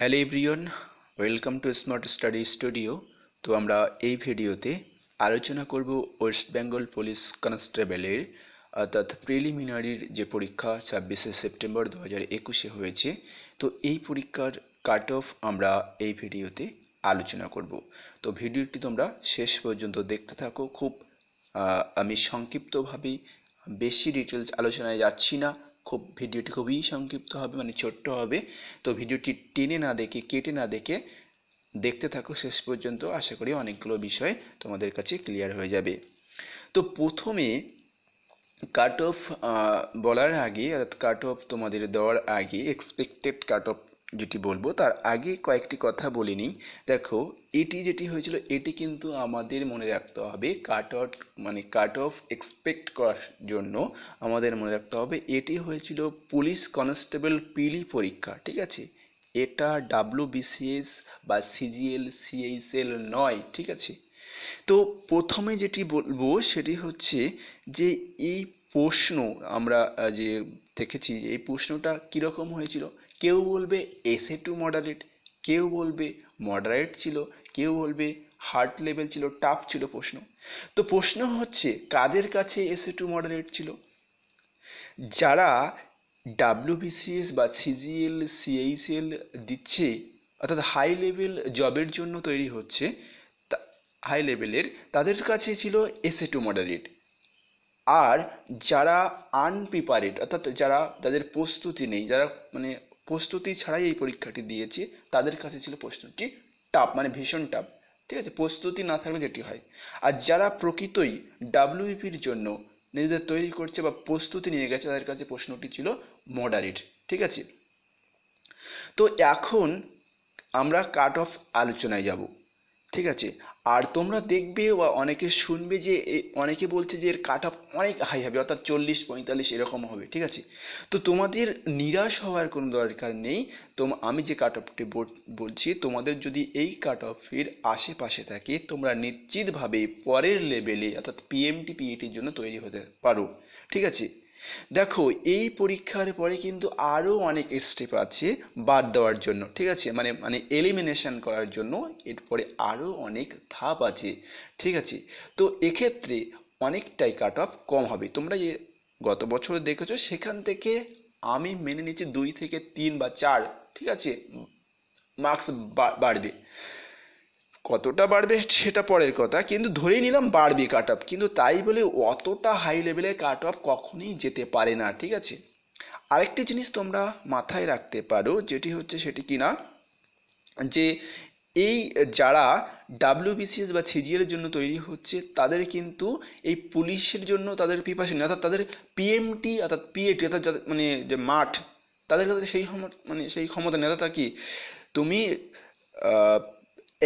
hello everyone welcome to smart study studio তো আমরা এই ভিডিওতে আলোচনা করব ওয়েস্ট বেঙ্গল পুলিশ কনস্টেবলের অর্থাৎ প্রিলিমিনারির যে পরীক্ষা ছাব্বিশে সেপ্টেম্বর দু হাজার একুশে হয়েছে তো এই পরীক্ষার কাট অফ আমরা এই ভিডিওতে আলোচনা করব তো ভিডিওটি তোমরা শেষ পর্যন্ত দেখতে থাকো খুব আমি সংক্ষিপ্তভাবে বেশি ডিটেলস আলোচনায় যাচ্ছি না খুব ভিডিওটি খুবই সংক্ষিপ্ত হবে মানে ছোট্ট হবে তো ভিডিওটি টেনে না দেখে কেটে না দেখে দেখতে থাকো শেষ পর্যন্ত আশা করি অনেকগুলো বিষয় তোমাদের কাছে ক্লিয়ার হয়ে যাবে তো প্রথমে কাট অফ বলার আগে অর্থাৎ কাট অফ তোমাদের দেওয়ার আগে এক্সপেক্টেড কাট অফ যেটি বলবো তার আগে কয়েকটি কথা বলিনি দেখো এটি যেটি হয়েছিল এটি কিন্তু আমাদের মনে রাখতে হবে কাট অফ মানে কাট অফ এক্সপেক্ট করার জন্য আমাদের মনে রাখতে হবে এটি হয়েছিল পুলিশ কনস্টেবল পিলি পরীক্ষা ঠিক আছে এটা ডাব্লু বিসিএস বা সিজিএল সিএইচএল নয় ঠিক আছে তো প্রথমে যেটি বলবো সেটি হচ্ছে যে এই প্রশ্ন আমরা যে দেখেছি এই প্রশ্নটা কীরকম হয়েছিল কেউ বলবে এসে টু মডারেট কেউ বলবে মডারেট ছিল কেউ বলবে হার্ট লেভেল ছিল টাফ ছিল প্রশ্ন তো প্রশ্ন হচ্ছে কাদের কাছে এসে টু মডারেট ছিল যারা ডাব্লিউবিসিএস বা সিজিএল সিএইচএল দিচ্ছে অর্থাৎ হাই লেভেল জবের জন্য তৈরি হচ্ছে হাই লেভেলের তাদের কাছে ছিল এসে টু মডারেট আর যারা আনপ্রিপারেড অর্থাৎ যারা তাদের প্রস্তুতি নেই যারা মানে প্রস্তুতি ছাড়াই এই পরীক্ষাটি দিয়েছি তাদের কাছে ছিল প্রস্তুতি টাপ মানে ভীষণ টাপ ঠিক আছে প্রস্তুতি না থাকলে যেটি হয় আর যারা প্রকৃতই ডাব্লিউপির জন্য নিজেদের তৈরি করছে বা প্রস্তুতি নিয়ে গেছে তাদের কাছে প্রশ্নটি ছিল মডারেট ঠিক আছে তো এখন আমরা কাট অফ আলোচনায় যাব ঠিক আছে আর তোমরা দেখবে বা অনেকে শুনবে যে অনেকে বলছে যে এর কাট অফ অনেক হাই হবে অর্থাৎ চল্লিশ পঁয়তাল্লিশ এরকম হবে ঠিক আছে তো তোমাদের নিরাশ হওয়ার কোনো দরকার নেই তো আমি যে কাট অফটি বলছি তোমাদের যদি এই কাট অফের আশেপাশে থাকে তোমরা নিশ্চিতভাবে পরের লেভেলে অর্থাৎ পিএমটি পিএটির e জন্য তৈরি হতে পারো ঠিক আছে দেখো এই পরীক্ষার পরে কিন্তু আরও অনেক স্টেপ আছে বাদ দেওয়ার জন্য ঠিক আছে মানে মানে এলিমিনেশন করার জন্য এরপরে আরও অনেক ধাপ আছে ঠিক আছে তো এক্ষেত্রে অনেকটাই কাট অফ কম হবে তোমরা যে গত বছর দেখেছো সেখান থেকে আমি মেনে নিচ্ছি দুই থেকে তিন বা চার ঠিক আছে মার্কস বাড়বে কতটা বাড়বে সেটা পরের কথা কিন্তু ধরেই নিলাম বাড়বে কাট অফ কিন্তু তাই বলে অতটা হাই লেভেলে কাট অফ কখনই যেতে পারে না ঠিক আছে আরেকটি জিনিস তোমরা মাথায় রাখতে পারো যেটি হচ্ছে সেটি কি না যে এই যারা ডাব্লিউবিসিএস বা সিজিএলের জন্য তৈরি হচ্ছে তাদের কিন্তু এই পুলিশের জন্য তাদের প্রিপারেশন অর্থাৎ তাদের পিএমটি অর্থাৎ পিএটি অর্থাৎ মানে যে মাঠ তাদের কাছে সেই মানে সেই ক্ষমতা নেতা অর্থাৎ কি তুমি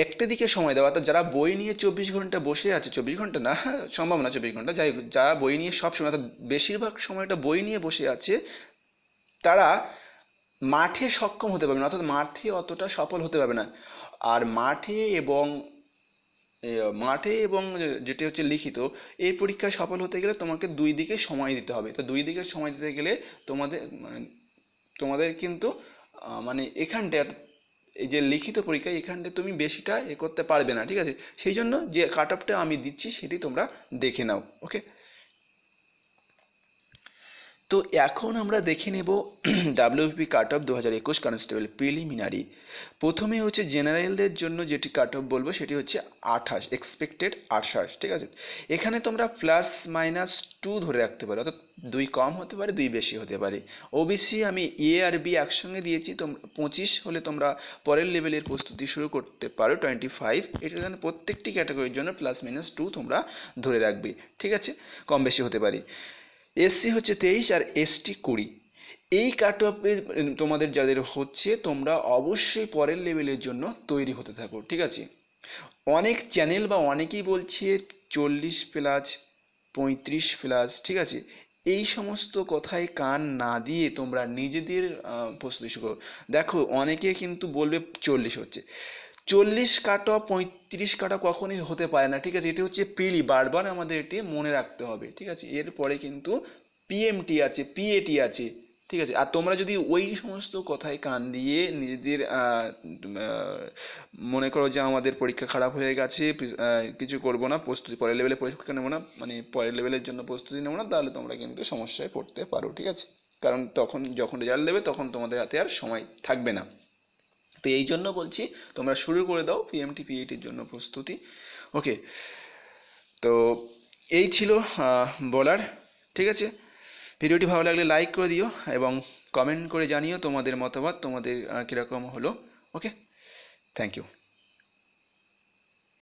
একটি দিকে সময় দেওয়া অর্থাৎ যারা বই নিয়ে চব্বিশ ঘন্টা বসে আছে চব্বিশ ঘন্টা না সম্ভব না চব্বিশ ঘন্টা যাই যারা বই নিয়ে সব সময় অর্থাৎ বেশিরভাগ সময়টা বই নিয়ে বসে আছে তারা মাঠে সক্ষম হতে পারবে না অর্থাৎ মাঠে অতটা সফল হতে পারবে না আর মাঠে এবং মাঠে এবং যেটি হচ্ছে লিখিত এই পরীক্ষায় সফল হতে গেলে তোমাকে দুই দিকে সময় দিতে হবে তো দুই দিকে সময় দিতে গেলে তোমাদের মানে তোমাদের কিন্তু মানে এখানটায় এই যে লিখিত পরীক্ষা এখানটা তুমি বেশিটা এ করতে পারবে না ঠিক আছে সেই জন্য যে কাট আমি দিচ্ছি সেটি তোমরা দেখে নাও ওকে তো এখন আমরা দেখে নেব ডাব্লিউপি কাট অফ দু হাজার একুশ কনস্টেবল প্রিলিমিনারি প্রথমে হচ্ছে জেনারেলদের জন্য যেটি কাট অফ বলবো সেটি হচ্ছে আঠাশ এক্সপেক্টেড আঠাশ ঠিক আছে এখানে তোমরা প্লাস মাইনাস টু ধরে রাখতে পারো অর্থাৎ দুই কম হতে পারে দুই বেশি হতে পারে ওবিসি আমি এ আর বি একসঙ্গে দিয়েছি তো পঁচিশ হলে তোমরা পরের লেভেলের প্রস্তুতি শুরু করতে পারো টোয়েন্টি ফাইভ এটা যেন প্রত্যেকটি ক্যাটাগরির জন্য প্লাস মাইনাস টু তোমরা ধরে রাখবে ঠিক আছে কম বেশি হতে পারে এসসি হচ্ছে তেইশ আর এসটি কুড়ি এই কাট অফে তোমাদের যাদের হচ্ছে তোমরা অবশ্যই পরের লেভেলের জন্য তৈরি হতে থাকো ঠিক আছে অনেক চ্যানেল বা অনেকেই বলছে চল্লিশ প্লাস পঁয়ত্রিশ প্লাস ঠিক আছে এই সমস্ত কথায় কান না দিয়ে তোমরা নিজেদের প্রস্তুতি শুরু করো দেখো অনেকে কিন্তু বলবে চল্লিশ হচ্ছে চল্লিশ কাটা পঁয়ত্রিশ কাটা কখনই হতে পারে না ঠিক আছে এটি হচ্ছে পিলি বারবার আমাদের এটি মনে রাখতে হবে ঠিক আছে এরপরে কিন্তু পিএমটি আছে পিএটি আছে ঠিক আছে আর তোমরা যদি ওই সমস্ত কথায় কান দিয়ে নিজেদের মনে করো যে আমাদের পরীক্ষা খারাপ হয়ে গেছে কিছু করব না প্রস্তুতি পরের লেভেলে পরীক্ষা নেবো না মানে পরের লেভেলের জন্য প্রস্তুতি নেবো না তাহলে তোমরা কিন্তু সমস্যায় পড়তে পারো ঠিক আছে কারণ তখন যখন রেজাল্ট দেবে তখন তোমাদের হাতে আর সময় থাকবে না তো এই জন্য বলছি তোমরা শুরু করে দাও পিএমটি e পিএইটির জন্য প্রস্তুতি ওকে তো এই ছিল বলার ঠিক আছে ভিডিওটি ভালো লাগলে লাইক করে দিও এবং কমেন্ট করে জানিও তোমাদের মতামত তোমাদের কীরকম হলো ওকে থ্যাংক ইউ